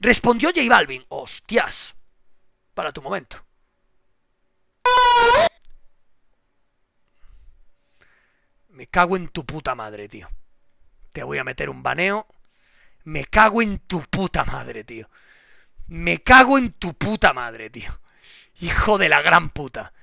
Respondió J Balvin, hostias, para tu momento. Me cago en tu puta madre, tío. Te voy a meter un baneo. Me cago en tu puta madre, tío. Me cago en tu puta madre, tío. Hijo de la gran puta.